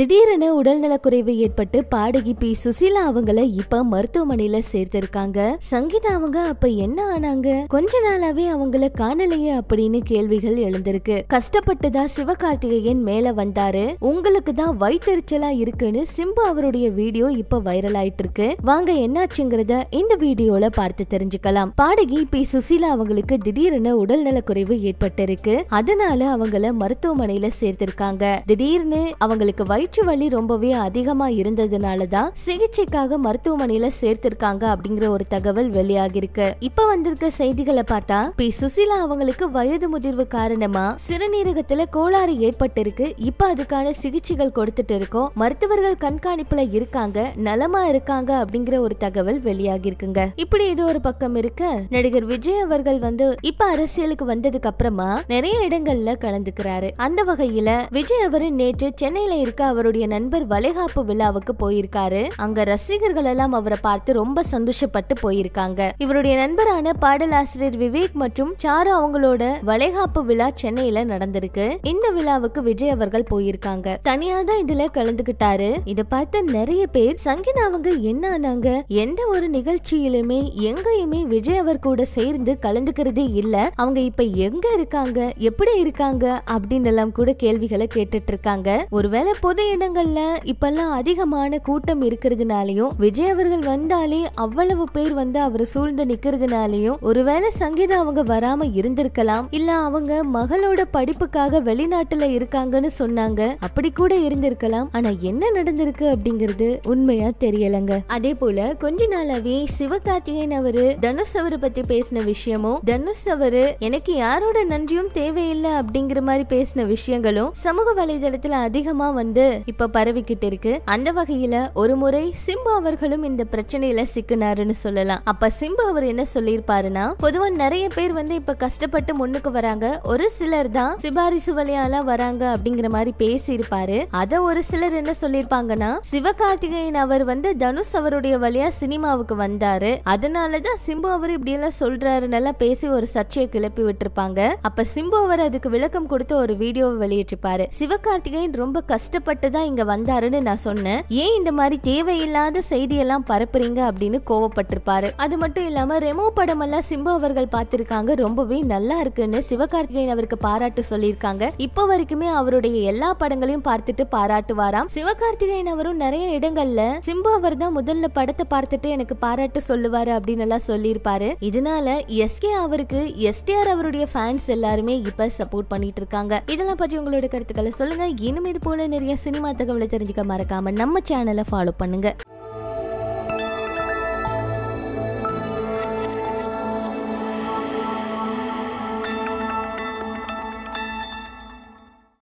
திடீரென உடல்நலக்குறைவு ஏற்பட்டு பாடகி பி சுசீலா அவங்கள இப்ப மருத்துவமனையில சேர்த்திருக்காங்க சங்கீதா அவங்க அப்ப என்ன ஆனாங்க கொஞ்ச நாளாவே அவங்கள காணலையே அப்படின்னு கேள்விகள் எழுந்திருக்கு கஷ்டப்பட்டுதா சிவகார்த்திகேயன் மேல வந்தாரு உங்களுக்கு தான் வயிற்றுச்சலா இருக்குன்னு சிம்பு அவருடைய வீடியோ இப்ப வைரல் ஆயிட்டு இருக்கு வாங்க என்னாச்சுங்கிறத இந்த வீடியோல பார்த்து தெரிஞ்சுக்கலாம் பாடகி பி சுசீலா அவங்களுக்கு திடீரென உடல்நலக்குறைவு ஏற்பட்டிருக்கு அதனால அவங்கள மருத்துவமனையில சேர்த்திருக்காங்க திடீர்னு அவங்களுக்கு வயிற்று வயிற்று வலி ரொம்பவே அதிகமா இருந்ததுனால தான் சிகிச்சைக்காக மருத்துவமனையில சேர்த்திருக்காங்க அப்படிங்கிற ஒரு தகவல் வெளியாகிருக்கு இப்ப வந்திருக்க செய்திகளை பார்த்தா பி சுசிலா அவங்களுக்கு வயது முதிர்வு காரணமா சிறுநீரகத்துல கோளாறு ஏற்பட்டிருக்கு இப்ப அதுக்கான சிகிச்சைகள் கொடுத்துட்டு இருக்கோம் மருத்துவர்கள் கண்காணிப்புல இருக்காங்க நலமா இருக்காங்க அப்படிங்கிற ஒரு தகவல் வெளியாகிருக்குங்க இப்படி இது ஒரு பக்கம் இருக்க நடிகர் விஜய் அவர்கள் வந்து இப்ப அரசியலுக்கு வந்ததுக்கு அப்புறமா நிறைய இடங்கள்ல கலந்துக்கிறாரு அந்த வகையில விஜய் அவரு நேற்று சென்னையில இருக்க அவர் அவருடைய நண்பர் வளைகாப்பு விழாவுக்கு போயிருக்காரு அங்க ரசிகர்கள் எல்லாம் அவரை பார்த்து ரொம்ப சந்தோஷப்பட்டு போயிருக்காங்க இவருடைய நண்பரான பாடலாசிரியர் விவேக் மற்றும் சாரு அவங்களோட வளைகாப்பு விழா சென்னையில நடந்திருக்கு இந்த விழாவுக்கு விஜய் அவர்கள் போயிருக்காங்க தனியா தான் இதுல கலந்துகிட்டாரு இத பார்த்த நிறைய பேர் சங்கீதா அவங்க என்ன ஆனாங்க எந்த ஒரு நிகழ்ச்சியிலுமே எங்கேயுமே விஜய் அவர் கூட சேர்ந்து கலந்துக்கிறதே இல்ல அவங்க இப்ப எங்க இருக்காங்க எப்படி இருக்காங்க அப்படின்னு எல்லாம் கூட கேள்விகளை கேட்டுட்டு இருக்காங்க ஒருவேளை பொது பொது இடங்கள்ல இப்பெல்லாம் அதிகமான கூட்டம் இருக்கிறதுனாலயும் விஜய் அவர்கள் வந்தாலே அவ்வளவு பேர் வந்து அவரை சூழ்ந்து நிக்கிறதுனாலயும் ஒருவேளை சங்கீதா அவங்க வராம இருந்திருக்கலாம் இல்ல அவங்க மகளோட படிப்புக்காக வெளிநாட்டுல இருக்காங்கன்னு சொன்னாங்க அப்படி கூட இருந்திருக்கலாம் ஆனா என்ன நடந்திருக்கு அப்படிங்கிறது உண்மையா தெரியலங்க அதே போல கொஞ்ச நாளாவே சிவகார்த்திகேயன் அவரு தனுஷ் அவரு பத்தி பேசின விஷயமும் தனுஷ் அவரு எனக்கு யாரோட நன்றியும் தேவையில்லை அப்படிங்கிற மாதிரி பேசின விஷயங்களும் சமூக வலைதளத்துல அதிகமா வந்து இப்ப பரவிக்கிட்டு இருக்கு அந்த வகையில ஒரு முறை சிம்பு அவர்களும் இந்த பிரச்சனையில சிக்கினாருன்னு சொல்லலாம் அப்ப சிம்பு அவர் என்ன சொல்லிருப்பாருன்னா பொதுவா நிறைய பேர் வந்து இப்ப கஷ்டப்பட்டு முன்னுக்கு வராங்க ஒரு சிலர் தான் சிபாரிசு வழியால வராங்க அப்படிங்கிற மாதிரி பேசியிருப்பாரு அத ஒரு சிலர் என்ன சொல்லிருப்பாங்கன்னா சிவகார்த்திகேயன் அவர் வந்து தனுஷ் அவருடைய வழியா சினிமாவுக்கு வந்தாரு அதனாலதான் சிம்பு அவர் இப்படி எல்லாம் சொல்றாருன்னெல்லாம் பேசி ஒரு சர்ச்சையை கிளப்பி விட்டுருப்பாங்க அப்ப சிம்பு அவர் அதுக்கு விளக்கம் கொடுத்து ஒரு வீடியோவை வெளியிட்டிருப்பாரு சிவகார்த்திகேயன் ரொம்ப கஷ்டப்பட்டு ஆசைப்பட்டு தான் இங்க வந்தாருன்னு நான் சொன்னேன் ஏன் இந்த மாதிரி தேவையில்லாத செய்தியெல்லாம் பரப்புறீங்க அப்படின்னு கோவப்பட்டிருப்பாரு அது மட்டும் இல்லாம ரெமோ படம் எல்லாம் சிம்பு அவர்கள் பார்த்திருக்காங்க ரொம்பவே நல்லா இருக்குன்னு சிவகார்த்திகேயன் அவருக்கு பாராட்டு சொல்லியிருக்காங்க இப்போ வரைக்குமே அவருடைய எல்லா படங்களையும் பார்த்துட்டு பாராட்டுவாராம் சிவகார்த்திகேயன் அவரும் நிறைய இடங்கள்ல சிம்பு அவர் தான் முதல்ல படத்தை பார்த்துட்டு எனக்கு பாராட்டு சொல்லுவாரு அப்படின்னு எல்லாம் சொல்லியிருப்பாரு இதனால எஸ்கே அவருக்கு எஸ்டிஆர் அவருடைய ஃபேன்ஸ் எல்லாருமே இப்ப சப்போர்ட் பண்ணிட்டு இருக்காங்க இதெல்லாம் பற்றி உங்களோட கருத்துக்களை சொல்லுங்க இனிமே இது போல நிறைய சினிமா தகவலை தெரிஞ்சுக்க மறக்காம நம்ம சேனலை ஃபாலோ பண்ணுங்க